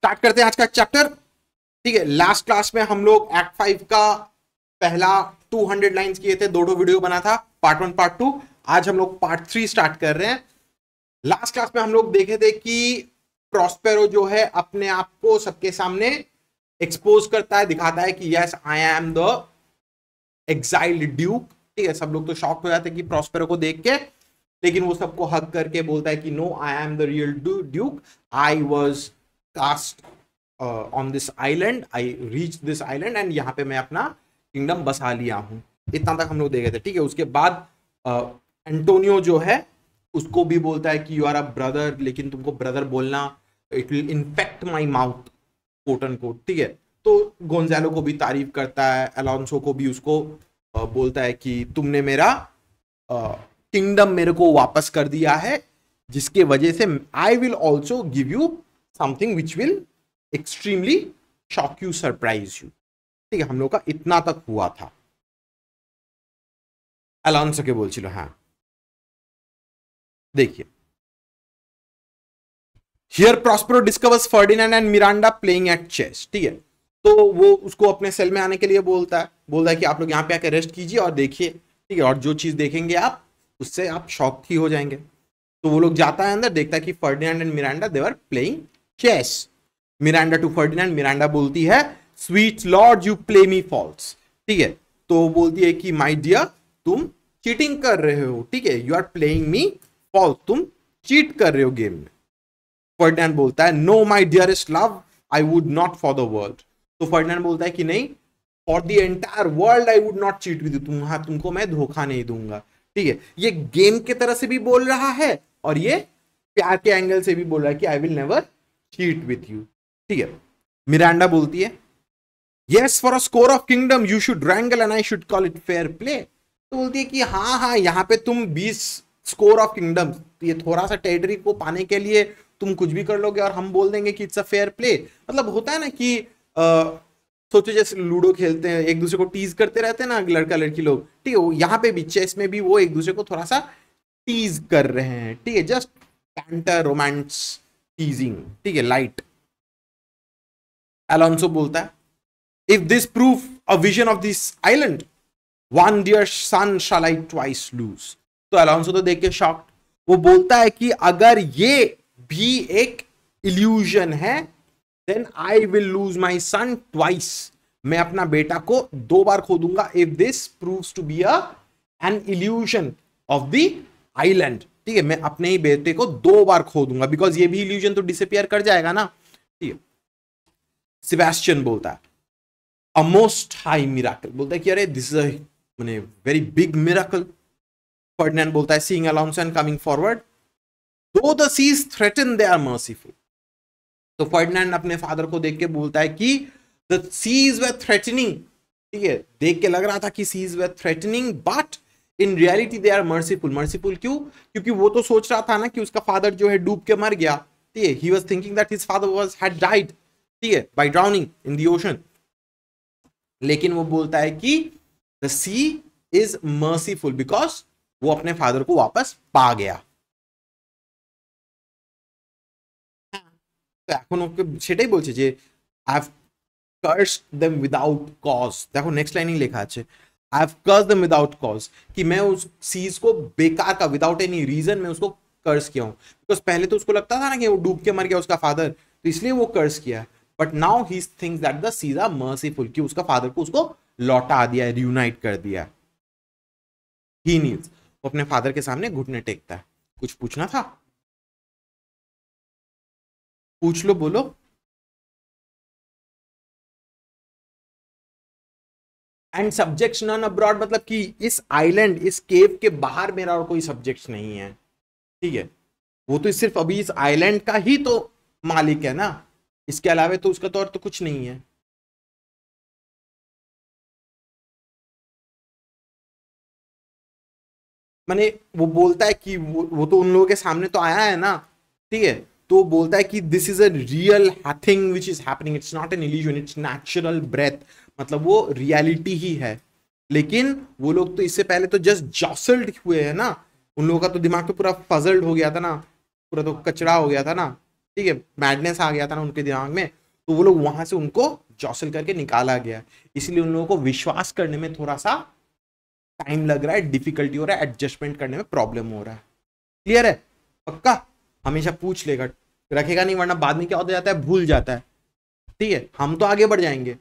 Start करते हैं आज का चैप्टर ठीक है लास्ट क्लास में हम लोग एक्ट फाइव का पहला 200 लाइन किए थे दो दो वीडियो बना था पार्ट वन पार्ट टू आज हम लोग पार्ट थ्री स्टार्ट कर रहे हैं लास्ट क्लास में हम लोग देखे थे कि प्रॉस्पेरो जो है अपने आप को सबके सामने एक्सपोज करता है दिखाता है कि yes I am the exile duke ठीक है सब लोग तो शॉक हो जाते हैं कि प्रॉस्पेरो को देख के लेकिन वो सबको हक करके बोलता है कि no I am the real duke I was cast on this island I reach this island and यहाँ पे मैं अपना किंगडम बसा लिया हूँ इतना तक हम लोग देखे थे ठीक है उसके बाद एंटोनियो uh, जो है उसको भी बोलता है कि यू आर अ ब्रदर लेकिन तुमको ब्रदर बोलना it will infect my mouth quote and quote ठीक है तो गोंजालो को भी तारीफ करता है अलॉन्सो को भी उसको uh, बोलता है कि तुमने मेरा किंगडम uh, मेरे को वापस कर दिया है जिसके वजह से I will also give you something which will extremely shock you surprise you ठीक है हम लोग का इतना तक हुआ था बोल चलो हाँ देखिए here Prospero discovers Ferdinand and Miranda playing at chess ठीक है तो वो उसको अपने सेल में आने के लिए बोलता है बोलता है कि आप लोग यहाँ पे आके रेस्ट कीजिए और देखिए ठीक है और जो चीज़ देखेंगे आप उससे आप शॉक ही हो जाएंगे तो वो लोग जाता है अंदर देखता है कि Ferdinand and Miranda they're playing chess Miranda to Ferdinand Miranda बोलती है sweet lord you play me false ठीक है तो बोलती है कि माय डियर तुम चीटिंग कर रहे हो ठीक है you are playing me false तुम चीट कर रहे हो गेम में फर्डिनेंड बोलता है no my dearest love I would not for the world तो फर्डिनेंड बोलता है कि नहीं for the entire world I would not cheat with you तुम हाँ तुमको मैं धोखा नहीं दूंगा ठीक है ये गेम के तरह से भी बोल रहा है और ये प्यार के एंगल से भी बोल रहा है कि I will never cheat with you ठीक है मिरांडा बोलती है yes for a score of kingdom you should wrangle and I should call it fair play तो बोलती है कि हाँ हाँ यहाँ पे तुम बीस स्कोर ऑफ किंगडम ये थोड़ा सा टेरिटरी को पाने के लिए तुम कुछ भी कर लोगे और हम बोल देंगे कि इट्स अ फेयर प्ले मतलब होता है ना कि आ, सोचो जैसे लूडो खेलते हैं एक दूसरे को टीज करते रहते हैं ना लड़का लड़की लोग ठीक है यहाँ पे भी चेस में भी वो एक दूसरे को थोड़ा सा टीज कर रहे हैं ठीक है जस्ट कैंटर रोमांस टीजिंग ठीक है लाइट एलोंसो बोलता है if this proof a vision of this island one dear son shall I twice lose तो एलोंसो तो देख के शॉक वो बोलता है कि अगर ये भी एक इल्यूजन है then I will lose my son twice मैं अपना बेटा को दो बार खो दूंगा if this proves to be a an illusion of the island ठीक है मैं अपने ही बेटे को दो बार खो दूंगा बिकॉज ये भी इल्यूजन तो डिसअपियर कर जाएगा ना ठीक है सिवेस्टियन बोलता है अ मोस्ट हाई मिराकल बोलता है कि अरे दिस इज मैंने वेरी बिग मिराकल फर्डिनेंड बोलता है seeing Alonso and coming forward though the seas threaten they are merciful तो फर्डिनेंड अपने फादर को देख के बोलता है कि द सीज वे थ्रेटनिंग ठीक है देख के लग रहा था कि seas were threatening but in reality they are merciful merciful क्यों क्योंकि वो तो सोच रहा था ना कि उसका फादर जो है डूब के मर गया ठीक है he was thinking that his father was had died ठीक है by drowning in the ocean लेकिन वो बोलता है कि the sea is merciful because वो अपने फादर को वापस पा गया তো এখন ওকে সেটাই বলছে যে I have curse them without cause দেখো নেক্সট লাইনেই লেখা আছে आई हैव कर्स दम विदाउट कॉज कि मैं उस चीज को बेकार का विदाउट एनी रीजन मैं उसको कर्ज किया हूँ बिकॉज पहले तो उसको लगता था ना कि वो डूब के मर गया उसका फादर तो इसलिए वो कर्ज किया but now he thinks that the seas are merciful कि उसका फादर को उसको लौटा दिया रियूनाइट कर दिया ही नीड्स वो अपने फादर के सामने घुटने टेकता है कुछ पूछना था पूछ लो बोलो एंड सब्जेक्ट नॉन अब्रॉड मतलब कि इस आइलैंड इस केव के बाहर मेरा और कोई सब्जेक्ट नहीं है ठीक है वो तो सिर्फ अभी इस आइलैंड का ही तो मालिक है ना इसके अलावा तो उसका तो और तो कुछ नहीं है मैंने वो बोलता है कि वो, वो तो उन लोगों के सामने तो आया है ना ठीक है तो बोलता है कि this is a real thing which is happening it's not an illusion it's natural breath मतलब वो रियलिटी ही है लेकिन वो लोग तो इससे पहले तो जस्ट जॉसल्ड हुए हैं ना उन लोगों का तो दिमाग तो पूरा फजल्ड हो गया था ना पूरा तो कचरा हो गया था ना ठीक है मैडनेस आ गया था ना उनके दिमाग में तो वो लोग वहां से उनको जॉसल करके निकाला गया इसलिए उन लोगों को विश्वास करने में थोड़ा सा टाइम लग रहा है डिफिकल्टी हो रहा है एडजस्टमेंट करने में प्रॉब्लम हो रहा है क्लियर है पक्का हमेशा पूछ लेगा रखेगा नहीं वरना बाद में क्या होता जाता है भूल जाता है ठीक है हम तो आगे बढ़ जाएंगे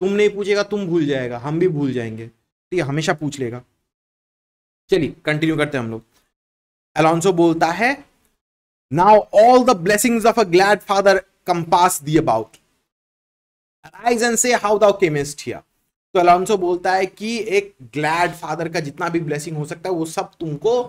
तुम नहीं पूछेगा तुम भूल जाएगा हम भी भूल जाएंगे ठीक तो है हमेशा पूछ लेगा चलिए कंटिन्यू करते हैं हम लोग अलॉन्सो बोलता है now all the blessings of a glad father compass thee about rise and say how thou camest here तो अलाउंसो बोलता है कि एक ग्लैड फादर का जितना भी ब्लेसिंग हो सकता है वो सब तुमको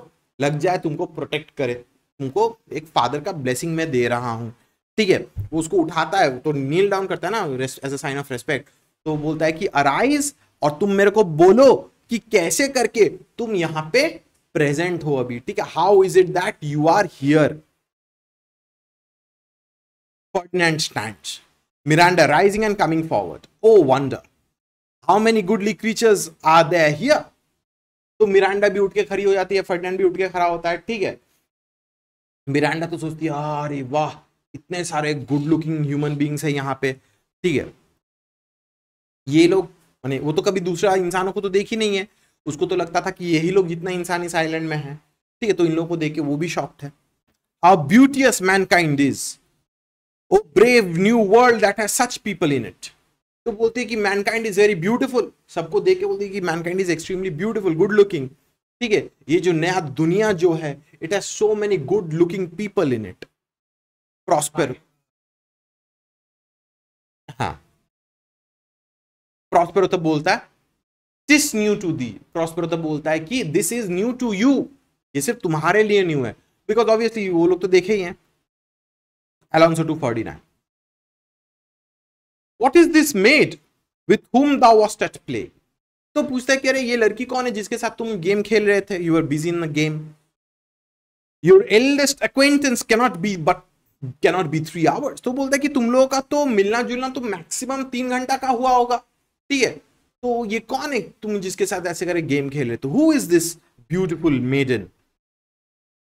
लग जाए तुमको प्रोटेक्ट करे तुमको एक फादर का ब्लेसिंग मैं दे रहा हूँ ठीक है वो उसको उठाता है तो नील डाउन करता है ना as a sign of respect तो बोलता है कि अराइज और तुम मेरे को बोलो कि कैसे करके तुम यहां पे प्रेजेंट हो अभी ठीक है how is it that you are here Ferdinand stand Miranda rising and coming forward O wonder how many goodly creatures are there here तो मिरांडा भी उठ के खड़ी हो जाती है फर्डिनेंड भी उठ के खड़ा होता है ठीक है मिरांडा तो सोचती है अरे वाह इतने सारे गुड लुकिंग ह्यूमन बींग्स है यहाँ पे ठीक है ये लोग माने वो तो कभी दूसरा इंसानों को तो देख ही नहीं है उसको तो लगता था कि यही लोग जितना इंसान इस आइलैंड में है ठीक है तो इन लोगों को देख के वो भी शॉक्ड है how beauteous mankind is O brave new world that has such people in it तो बोलते हैं कि मैनकाइंड इज वेरी ब्यूटीफुल सबको देख के बोलते हैं कि mankind is extremely beautiful good looking ठीक है ये जो नया दुनिया जो है it has so many good looking people in it Prosper हाँ प्रॉस्पेरो तो बोलता है this new to thee Prospero तो बोलता है कि this is new to you ये सिर्फ तुम्हारे लिए न्यू है बिकॉज ऑब्वियसली वो लोग तो देखे ही हैं Alonso two forty nine what is this maid with whom the wast at play तो पूछता है कि अरे ये लड़की कौन है जिसके साथ तुम गेम खेल रहे थे you are busy in the game your eldest acquaintance cannot be but cannot be three hours तो बोलता है कि तुम लोगों का तो मिलना जुलना तो मैक्सिमम तीन घंटा का हुआ होगा ठीक है तो ये कौन है तुम जिसके साथ ऐसे करे गेम खेल रहे तो who is this beautiful maiden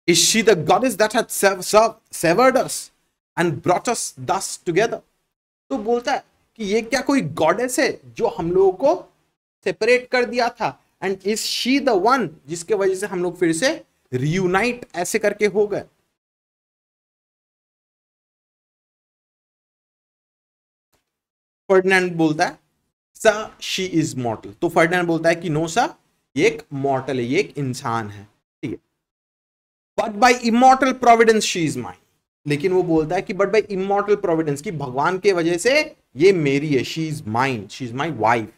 is she the goddess that severed us and brought तो बोलता है कि ये क्या कोई गॉडेस है जो हम लोगों को सेपरेट कर दिया था and is she the one जिसके वजह से हम लोग फिर से रियूनाइट ऐसे करके हो गए फर्डिनेंड बोलता है सा शी इज मॉर्टल तो फर्डिनेंड बोलता है कि नो सा ये एक मॉटल है ये एक इंसान है ठीक है but by immortal providence she is my लेकिन वो बोलता है कि बट बाई इमोटल प्रोविडेंस की भगवान के वजह से ये मेरी है she is mine she is my wife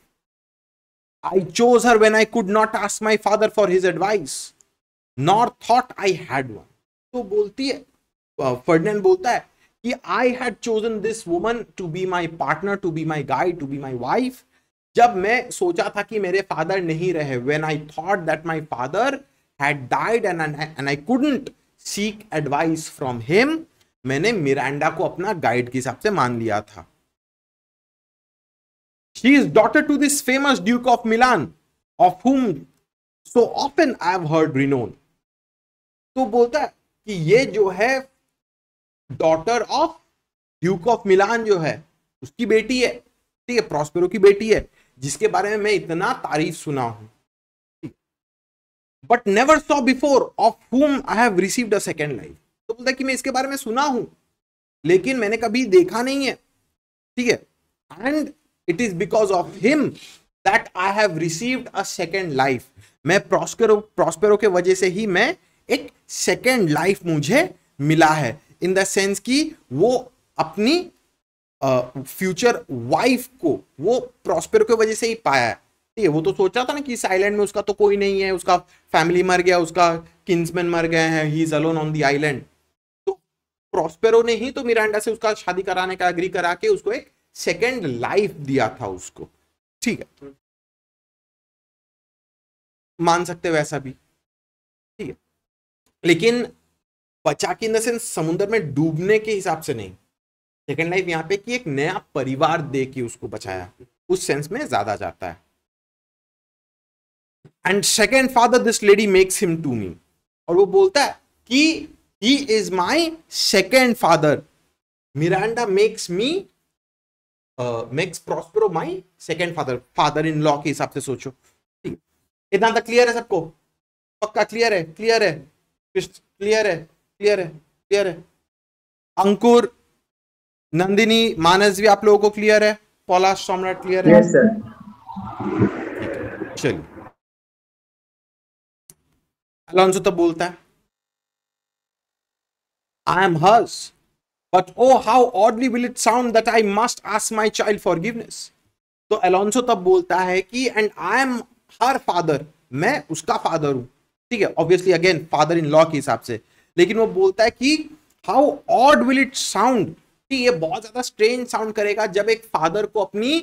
I chose her when I could not ask my father for his advice nor thought I had one तो बोलती है फर्डिनेंड बोलता है कि I had chosen this woman to be my partner to be my guide to be my wife जब मैं सोचा था कि मेरे फादर नहीं रहे when I thought that my father had died and I couldn't seek advice from him मैंने Miranda को अपना गाइड के हिसाब से मान लिया था she is daughter to this famous duke of Milan of whom so often I have heard renown तो बोलता है कि ये जो है daughter of duke of Milan जो है उसकी बेटी है ठीक है प्रॉस्पेरो की बेटी है जिसके बारे में मैं इतना तारीफ सुना हूं but never saw before of whom I have received a second life तो बोलता है कि मैं इसके बारे में सुना हूं लेकिन मैंने कभी देखा नहीं है ठीक है and it is because of him that I have received a second life मैं प्रॉस्पेरो प्रॉस्पेरो के वजह से ही मैं एक सेकेंड लाइफ मुझे मिला है इन द सेंस कि वो अपनी फ्यूचर वाइफ को वो प्रॉस्पेरो की वजह से ही पाया है ठीक है वो तो सोचा था ना कि इस आइलैंड में उसका तो कोई नहीं है उसका फैमिली मर गया उसका किंग्समैन मर गए हैं he is alone on the island तो प्रॉस्पेरो ने ही तो मिरांडा से उसका शादी कराने का एग्री करा के उसको एक सेकेंड लाइफ दिया था उसको ठीक है मान सकते वैसा भी ठीक है लेकिन बचा की इन द सेंस समुद्र में डूबने के हिसाब से नहीं सेकेंड लाइफ यहाँ पे कि एक नया परिवार दे के उसको बचाया उस सेंस में ज्यादा जाता है and second father this lady makes him to me और वो बोलता है कि he is my second father Miranda makes me makes Prosper my second father father in law के हिसाब से सोचो इतना तक तो क्लियर है सबको पक्का क्लियर है क्लियर है क्लियर है क्लियर है क्लियर है अंकुर नंदिनी मानस भी आप लोगों को क्लियर है पॉलाश सम्राट क्लियर है yes, चलिए अलोंजो तब तो बोलता है I am hers but O how oddly will it sound that I must ask my child forgiveness तो अलोंसो तब बोलता है कि and I am her father मैं उसका फादर हूं ठीक है obviously again father in law के हिसाब से लेकिन वो बोलता है कि how odd will it sound ये बहुत ज्यादा स्ट्रेंज साउंड करेगा जब एक फादर को अपनी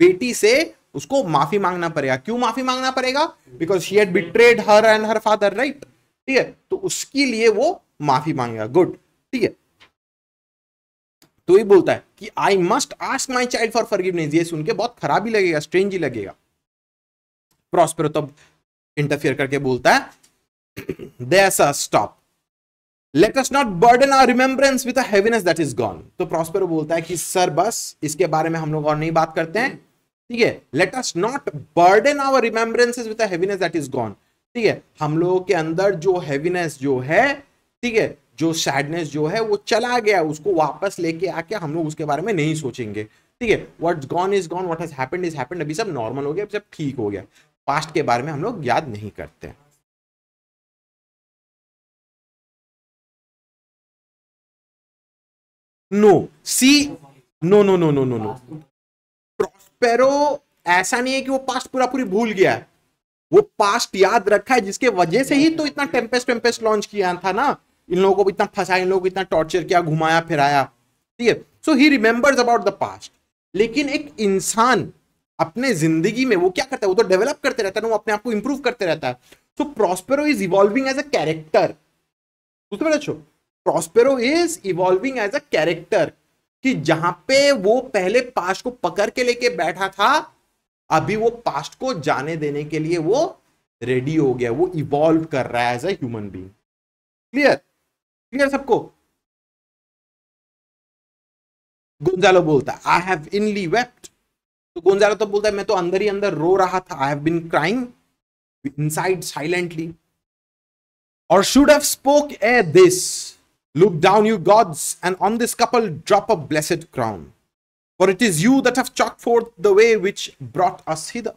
बेटी से उसको माफी मांगना पड़ेगा क्यों माफी मांगना पड़ेगा because he had betrayed her and her father right ठीक है तो उसके लिए वो माफी मांगेगा गुड ठीक है तो ये बोलता है कि I must ask my child for forgiveness ये सुन के बहुत खराब ही लगेगा स्ट्रेंज ही लगेगा प्रॉस्पेरो तब इंटरफियर करके बोलता है this stop let us not burden our remembrance with that is gone तो प्रॉस्पेरो बोलता है कि सर बस इसके बारे में हम लोग और नहीं बात करते हैं ठीक है let us not burden our remembrances with that is gone ठीक है हम लोगों के अंदर जो हैवीनेस जो है ठीक है जो सैडनेस जो है वो चला गया उसको वापस लेके आके हम लोग उसके बारे में नहीं सोचेंगे ठीक है what gone is gone what has happened is happened अभी सब नॉर्मल हो गया अभी सब ठीक हो गया पास्ट के बारे में हम लोग याद नहीं करते हैं no see no no no no no no Prospero ऐसा नहीं है कि वो पास्ट पूरा पूरी भूल गया है वो पास्ट याद रखा है जिसके वजह से ही तो इतना टेम्पेस्ट टेम्पेस्ट लॉन्च किया था ना इन लोगों को इतना फंसाया इन लोगों को इतना टॉर्चर किया घुमाया फिराया ठीक है so he remembers about the past लेकिन एक इंसान अपने जिंदगी में वो क्या करता है वो तो डेवलप करते रहता है वो अपने आप को इंप्रूव करते रहता है so Prospero is evolving as a character उसमें Prospero is evolving as a character कि जहां पे वो पहले पास्ट को पकड़ के लेके बैठा था अभी वो पास्ट को जाने देने के लिए वो रेडी हो गया वो इवॉल्व कर रहा है as a human being clear clear सबको गोंजालो बोलता है आई हैव इनली वेप्ट तो गोंजालो तो बोलता है मैं तो अंदर ही अंदर रो रहा था I have been crying inside silently or should have spoke ere this Look down, you gods, and on this couple drop a blessed crown. For it is you that have chalked forth the way which brought us hither.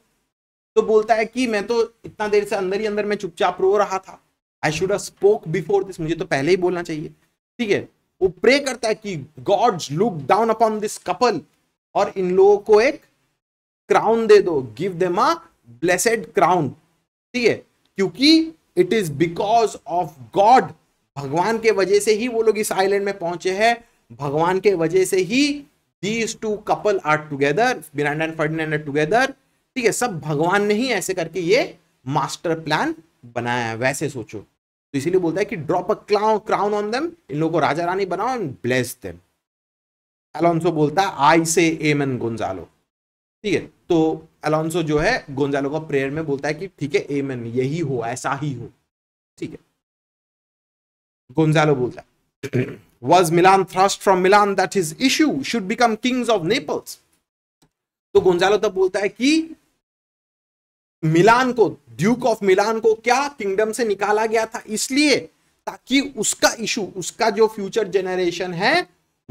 तो बोलता है कि मैं तो इतना देर से अंदर ही अंदर मैं चुपचाप रो रहा था I should have spoke before this मुझे तो पहले ही बोलना चाहिए ठीक है वो प्रे करता है कि gods look down upon this couple और इन लोगों को एक क्राउन दे दो give them a blessed crown ठीक है क्योंकि it is because of god भगवान के वजह से ही वो लोग इस आइलैंड में पहुंचे हैं भगवान के वजह से ही these two couple are together Miranda and Ferdinand together ठीक है सब भगवान ने ही ऐसे करके ये मास्टर प्लान बनाया है वैसे सोचो तो इसीलिए बोलता है कि drop a clown crown on them इन लोगों को राजा रानी बनाओ एंड ब्लेस देम अलोंसो बोलता है आई से एम एन गोंजालो ठीक है तो अलोंसो जो है गोंजालो का प्रेयर में बोलता है कि ठीक है एम एन यही हो ऐसा ही हो ठीक है Gonzalo Buta. Was Milan thrust from Milan that his issue should become kings of Naples? तो गोंजालो तब बोलता है कि मिलान को ड्यूक ऑफ मिलान को क्या किंगडम से निकाला गया था इसलिए ताकि उसका इशू उसका जो फ्यूचर जेनरेशन है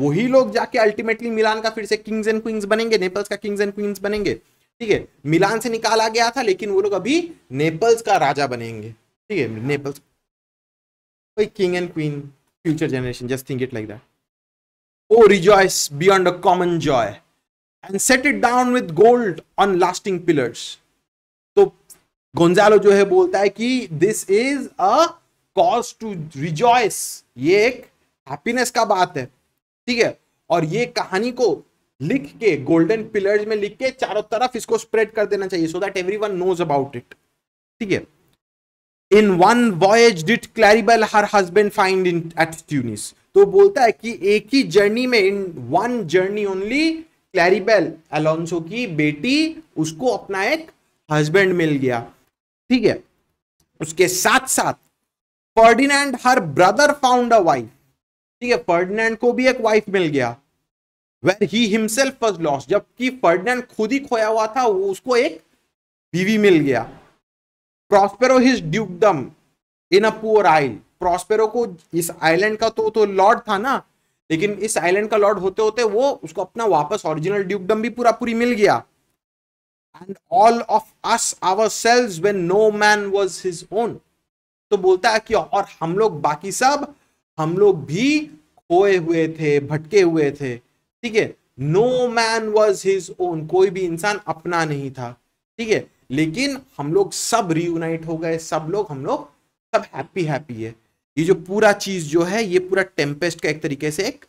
वही लोग जाके अल्टीमेटली मिलान का फिर से किंग्स एंड क्वींस बनेंगे नेपल्स का किंग्स एंड क्वींस बनेंगे ठीक है मिलान से निकाला गया था लेकिन वो लोग अभी नेपल्स का राजा बनेंगे ठीक है Naples a king and queen, future generation. Just think it like that. Oh, rejoice beyond a common joy and set it down with gold on lasting pillars. so gonzalo जो है बोलता है कि this is a cause to rejoice ये एक happiness का बात है ठीक है और ये कहानी को लिख के गोल्डन पिलर्स में लिख के चारों तरफ इसको स्प्रेड कर देना चाहिए so that everyone knows about it ठीक है in one voyage did Claribel her husband find in at Tunis तो बोलता है कि एक ही जर्नी में in one journey only Claribel Alonso की बेटी उसको अपना एक हस्बैंड मिल गया ठीक है उसके साथ साथ Ferdinand her brother found a wife ठीक है फर्डिनेंड को भी एक वाइफ मिल गया where he himself was lost जबकि फर्डिनेंड खुद ही खोया हुआ था वो उसको एक बीवी मिल गया Prospero his dukedom in a poor isle Prospero को इस आइलैंड का तो तो लॉर्ड था ना लेकिन इस आइलैंड का लॉर्ड होते होते वो उसको अपना वापस ओरिजिनल ड्यूकडम भी पूरा पूरी मिल गया and all of us our selves when no man was his own तो बोलता है कि और हम लोग बाकी सब हम लोग भी खोए हुए थे भटके हुए थे ठीक है no man was his own कोई भी इंसान अपना नहीं था ठीक है लेकिन हम लोग सब रीयूनाइट हो गए सब लोग हम लोग सब हैप्पी हैप्पी है ये जो पूरा चीज जो है ये पूरा टेम्पेस्ट का एक तरीके से एक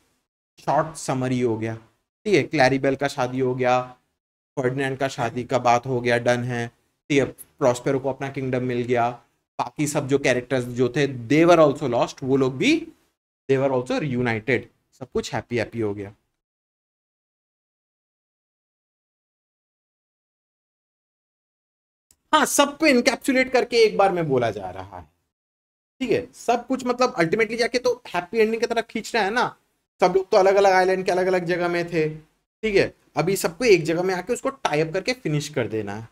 शॉर्ट समरी हो गया ठीक है क्लैरिबेल का शादी हो गया फर्डिनेंड का शादी का बात हो गया डन है ठीक है प्रॉस्पेरो को अपना किंगडम मिल गया बाकी सब जो कैरेक्टर्स जो थे देवर ऑल्सो लॉस्ट वो लोग भी देवर ऑल्सो रियूनाइटेड सब कुछ हैप्पी हैप्पी हो गया हाँ सबको इनकेप्सुलेट करके एक बार में बोला जा रहा है ठीक है सब कुछ मतलब अल्टीमेटली जाके तो हैप्पी एंडिंग की तरफ खींच रहा है ना सब लोग तो अलग अलग आइलैंड के अलग अलग जगह में थे ठीक है अभी सबको एक जगह में आके उसको टाइप करके फिनिश कर देना है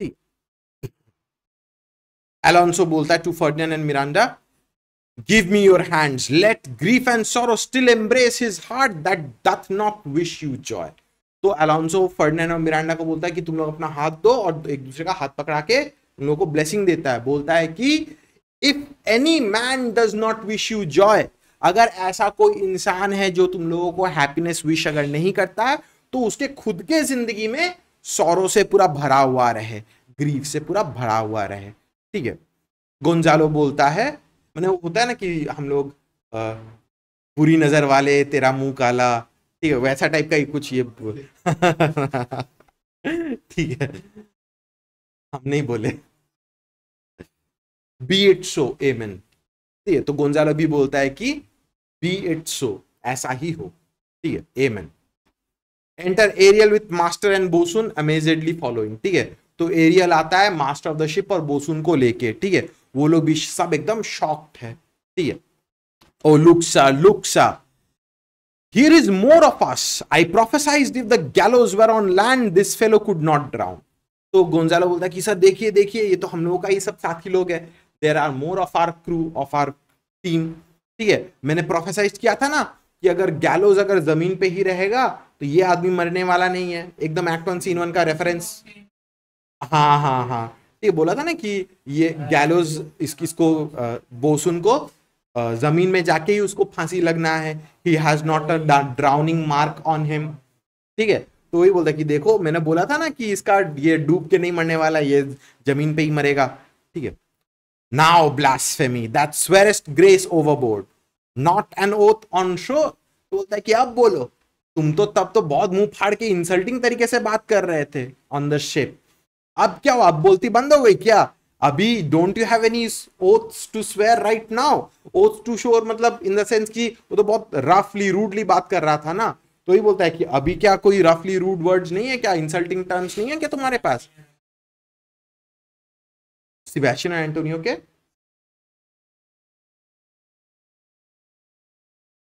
ठीक एलोंसो बोलता है to Ferdinand and Miranda give me your hands let grief and sorrow still embrace his heart that doth not wish you joy तो अलाउंसो फर्डनैंड और मिरांडा को बोलता है कि तुम लोग अपना हाथ दो और एक दूसरे का हाथ पकड़ा के उन लोगों को ब्लेसिंग देता है बोलता है कि if any man does not wish you joy अगर ऐसा कोई इंसान है जो तुम लोगों को हैप्पीनेस विश अगर नहीं करता है तो उसके खुद के जिंदगी में सौरों से पूरा भरा हुआ रहे ग्रीफ से पूरा भरा हुआ रहे ठीक है गोंजालो बोलता है मैंने होता है ना कि हम लोग बुरी नज़र वाले तेरा मुंह काला ठीक है वैसा टाइप का ही कुछ ये ठीक है हम नहीं बोले बी इट सो एमेन ठीक है तो गोंजाला भी बोलता है कि बी इट सो ऐसा ही हो ठीक है and enter Ariel with master and boatswain amazedly following ठीक है तो एरियल आता है मास्टर ऑफ द शिप और बोसुन को लेके ठीक है वो लोग भी सब एकदम शॉक्ड है ठीक है ओ लुक्सा लुक्सा Here is more of us. I prophesied if the gallows were on land, this fellow could not drown. तो गोंजालो बोलता है कि सर देखिए देखिए ये तो हम लोगों का ये सब साथी लोग है there are more of our crew of our team ठीक है मैंने प्रोफेसाइज किया था ना कि अगर गैलोज अगर जमीन पे ही रहेगा तो ये आदमी मरने वाला नहीं है एकदम एक्ट वन सीन वन का रेफरेंस हाँ हाँ हाँ ये बोला था ना कि ये गैलोज इसकी इसको बोसुन को ज़मीन में जाके ही उसको फांसी लगना है he has not a drowning mark on him ठीक है तो वही बोलता है कि देखो मैंने बोला था ना कि इसका ये डूब के नहीं मरने वाला ये जमीन पे ही मरेगा ठीक है now blasphemy that swearest grace overboard not an oath on shore तो बोलता है कि अब बोलो तुम तो तब तो बहुत मुंह फाड़ के इंसल्टिंग तरीके से बात कर रहे थे ऑन द शिप अब क्या हुआ अब बोलती बंद हो गई क्या अभी don't you have any oaths to swear right now oaths to sure मतलब इन द सेंस कि वो तो बहुत रफली रूडली बात कर रहा था ना तो ही बोलता है कि अभी क्या कोई रफली रूड वर्ड्स नहीं है क्या इंसल्टिंग टर्म्स नहीं है क्या तुम्हारे पास सिबेशियन और एंटोनियो के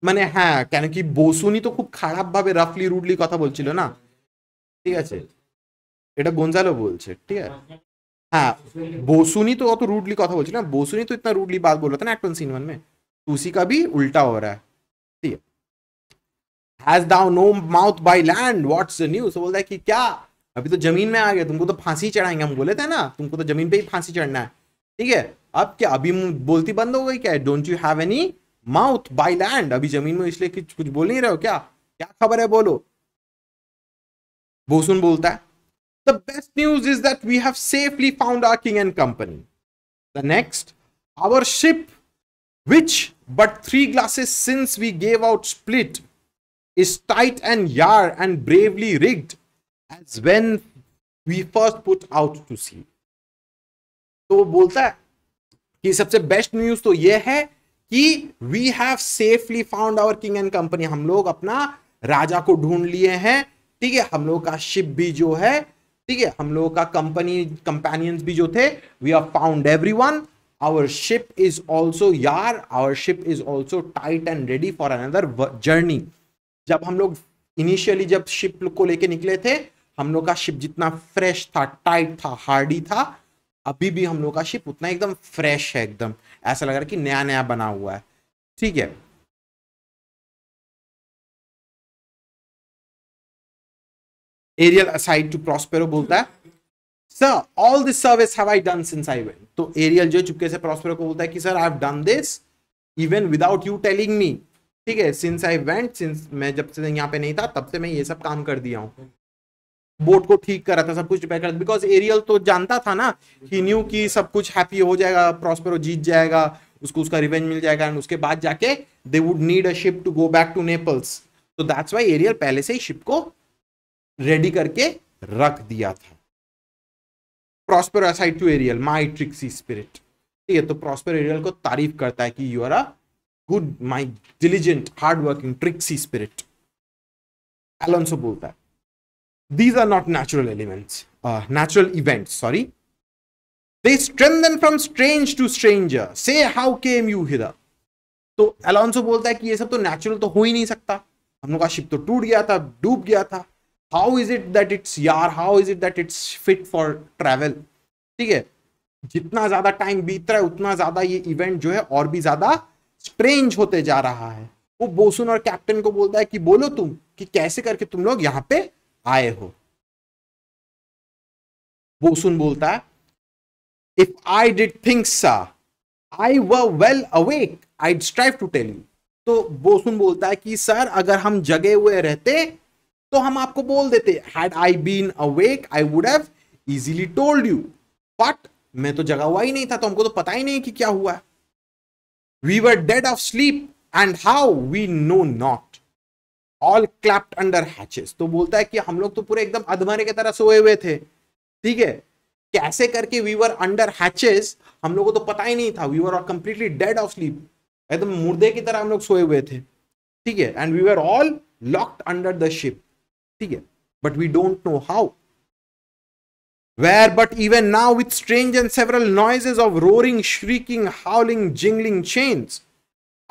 মানে হ্যাঁ কেন কি বসুনি তো খুব খারাপ ভাবে রাফলি রুডলি কথা বলছিল না ঠিক আছে এটা গঞ্জালো বলছে ঠিক আছে हाँ बोसुनी तो तो रूडली कथा বলছি ना बोसुनी तो इतना रूडली बात बोल रहा था ना एक्टन सीन वन में उसी का भी उल्टा हो रहा है has thou no mouth by land what's the news बोलता है कि क्या अभी तो जमीन में आ गया तुमको तो फांसी चढ़ाएंगे हम बोले थे ना तुमको तो जमीन पे ही फांसी चढ़ना है ठीक है अब क्या अभी बोलती बंद हो गई क्या don't you have any mouth by land अभी जमीन में इसलिए कुछ कुछ बोल नहीं रहे हो क्या क्या खबर है बोलो बोसुन बोलता है The best news is that we have safely found our king and company. The next, our ship, which but three glasses since we gave out split, is tight and yar and bravely rigged as when we first put out to sea. तो वो बोलता है कि सबसे best news तो ये है कि we have safely found our king and company हम लोग अपना राजा को ढूंढ लिए हैं ठीक है हम लोग का शिप भी जो है ठीक है हम लोगों का कंपनी कंपेनियंस भी जो थे we are found every one our ship is also यार our ship is also tight and ready for another journey जब हम लोग इनिशियली जब शिप को लेके निकले थे हम लोग का शिप जितना फ्रेश था टाइट था हार्डी था अभी भी हम लोग का शिप उतना एकदम फ्रेश है एकदम ऐसा लग रहा है कि नया नया बना हुआ है ठीक है एरियल असाइड टू प्रॉस्पेरो बोलता है sir all this service have I done since I went तो एरियल जो चुपके से प्रॉस्पेरो को बोलता है कि sir I have done this even without you telling me ठीक है सिंस आई वेंट सिंस मैं जब से यहाँ पे नहीं था तब से मैं ये सब काम कर दिया हूँ बोट को ठीक करा था सब कुछ रिपेयर करा बिकॉज एरियल तो जानता था ना ही न्यू कि सब कुछ हैप्पी हो जाएगा प्रॉस्पेरो जीत जाएगा उसको उसका रिवेंज मिल जाएगा एंड उसके बाद जाके they would need a ship to go back to Naples तो दैट्स वाई एरियल पहले से ही शिप को रेडी करके रख दिया था Prospero aside to Ariel my tricksy spirit ठीक है तो प्रॉस्पर एरियल को तारीफ करता है कि you are a good my diligent hard working tricksy spirit Alonso बोलता है these are not natural elements natural event sorry they strengthen from strange to to से हाउ केम यू you तो Alonso बोलता है कि ये सब तो नेचुरल तो हो ही नहीं सकता हम लोग का शिप तो टूट गया था डूब गया था how is it that it's यार how is it that it's fit for travel ठीक है जितना ज्यादा टाइम बीत रहा है उतना ज्यादा ये इवेंट जो है और भी ज्यादा स्ट्रेंज होते जा रहा है वो बोसुन और कैप्टन को बोलता है कि बोलो तुम कि कैसे करके तुम लोग यहाँ पे आए हो बोसुन बोलता है if I did things I were well awake I strive to tell you तो बोसुन बोलता है कि सर अगर हम जगे हुए रहते तो हम आपको बोल देते had I been awake I would have easily told you but मैं तो जगा हुआ ही नहीं था तो हमको तो पता ही नहीं कि क्या हुआ we were dead of sleep and how we know not all clapped under hatches तो बोलता है कि हम लोग तो पूरे एकदम अधमरे की तरह सोए हुए थे ठीक है कैसे करके वी वर अंडर हैचेस हम लोगों को तो पता ही नहीं था we were completely dead of sleep एकदम मुर्दे की तरह हम लोग सोए हुए थे ठीक है and we were all locked under the ship ठीक है but we don't know how Where, but even now, with strange and several noises of roaring, shrieking, howling, jingling chains,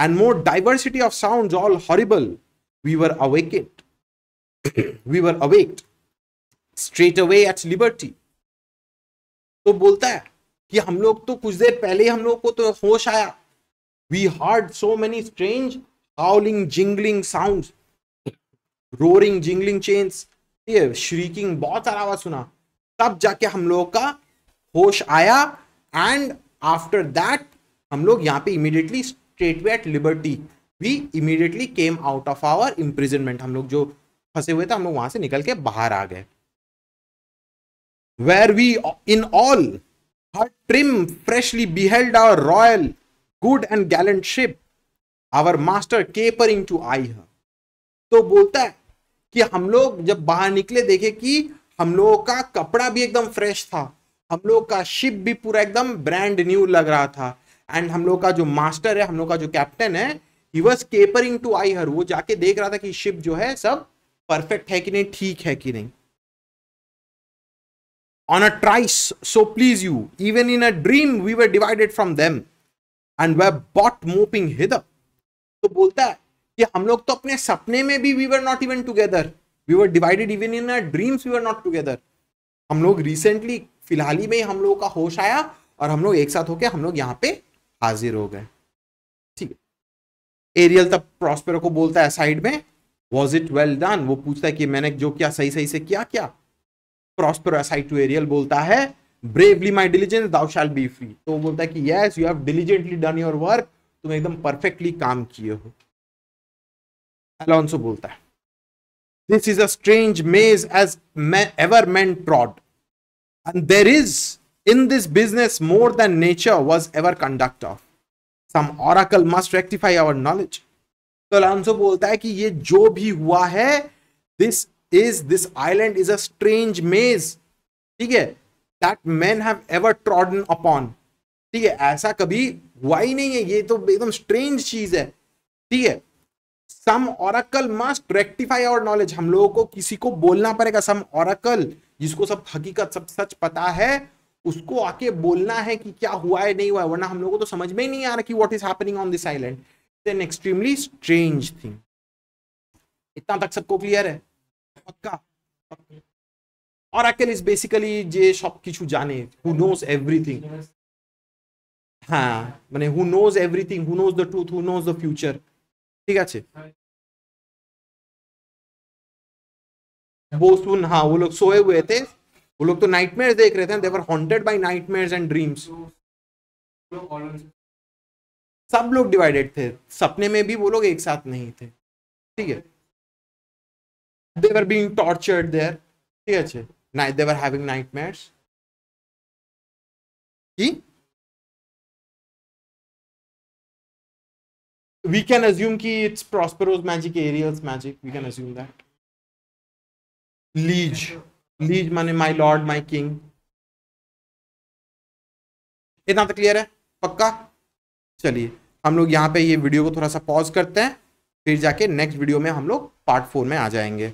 and more diversity of sounds, all horrible, we were awakened. we were awaked straightway at liberty. तो बोलता है कि हम लोग तो कुछ देर पहले ही हम लोग को तो होश आया we heard so many strange howling jingling sound roaring jingling chains shrieking बहुत सारा आवाज सुना तब जाके हम लोगों का होश आया एंड आफ्टर दैट हम लोग यहाँ पे immediately straight way at liberty we immediately came out of our imprisonment हम लोग जो फंसे हुए थे हम लोग वहां से निकल के बाहर आ गए where we in all her trim freshly beheld our royal good and gallant ship our master capering to eye her तो बोलता है कि हम लोग जब बाहर निकले देखे कि हम लोगों का कपड़ा भी एकदम फ्रेश था हम लोग का शिप भी पूरा एकदम ब्रांड न्यू लग रहा था एंड हम लोग का जो मास्टर है हम लोग का जो कैप्टन है ही वॉज केपरिंग टू आई हर वो जाके देख रहा था कि शिप जो है सब परफेक्ट है कि नहीं ठीक है कि नहीं on a trice so please you even in a dream we were divided from them and were brought moping hither तो बोलता है कि हम लोग तो अपने सपने में भी we were not even together we were divided even in dreams we were not together हम लोग रिसेंटली फिलहाल ही में हम लोगों का होश आया और हम लोग एक साथ होके हम लोग यहाँ पे हाजिर हो गए ठीक है एरियल तब प्रॉस्पेरो को बोलता है साइड में वॉज इट वेल डन वो पूछता है कि मैंने जो किया सही सही से किया क्या प्रॉस्पेरो साइड टू एरियल बोलता है bravely my diligence thou shalt be free तो वो बोलता है कि yes you have diligently done your work तुम एकदम परफेक्टली काम किए हो अलोंसो बोलता है this is a strange maze as ever man trod and there is in this business more than nature was ever conduct of some oracle must rectify our knowledge तो Alonso बोलता है कि ये जो भी हुआ है this is this island is a strange maze ठीक है that man have ever trodden upon ठीक है ऐसा कभी हुआ ही नहीं है ये तो एकदम स्ट्रेंज चीज है ठीक है some oracle must rectify our knowledge हम लोगों को किसी को बोलना पड़ेगा सम ओरकल जिसको सब हकीकत सब सच पता है उसको आके बोलना है कि क्या हुआ है नहीं हुआ है वरना हम लोगों को तो समझ में ही नहीं आ रहा कि what is happening on this island an extremely strange thing इतना तक सबको क्लियर है पक्का और अकेल इज बेसिकली जे सब किचू जाने हु নোজ एवरीथिंग हाँ मैंने who knows everything who knows the truth who knows the future ঠিক আছে बोसुन हाँ वो लोग सोए हुए थे वो लोग तो नाइटमेयर देख रहे थे they were haunted by nightmares and dreams सब लोग डिवाइडेड थे सपने में भी वो लोग एक साथ नहीं थे ठीक है they were being tortured there ठीक है दे वर हैविंग नाइटमेयर्स की we can assume ki it's Prospero's magic, Ariel's magic. We can assume that. Liege. Liege mane my lord, my king. itna to clear hai pakka chaliye हम लोग यहाँ पे ये video को थोड़ा सा pause करते हैं फिर जाके नेक्स्ट वीडियो में हम लोग पार्ट फोर में आ जाएंगे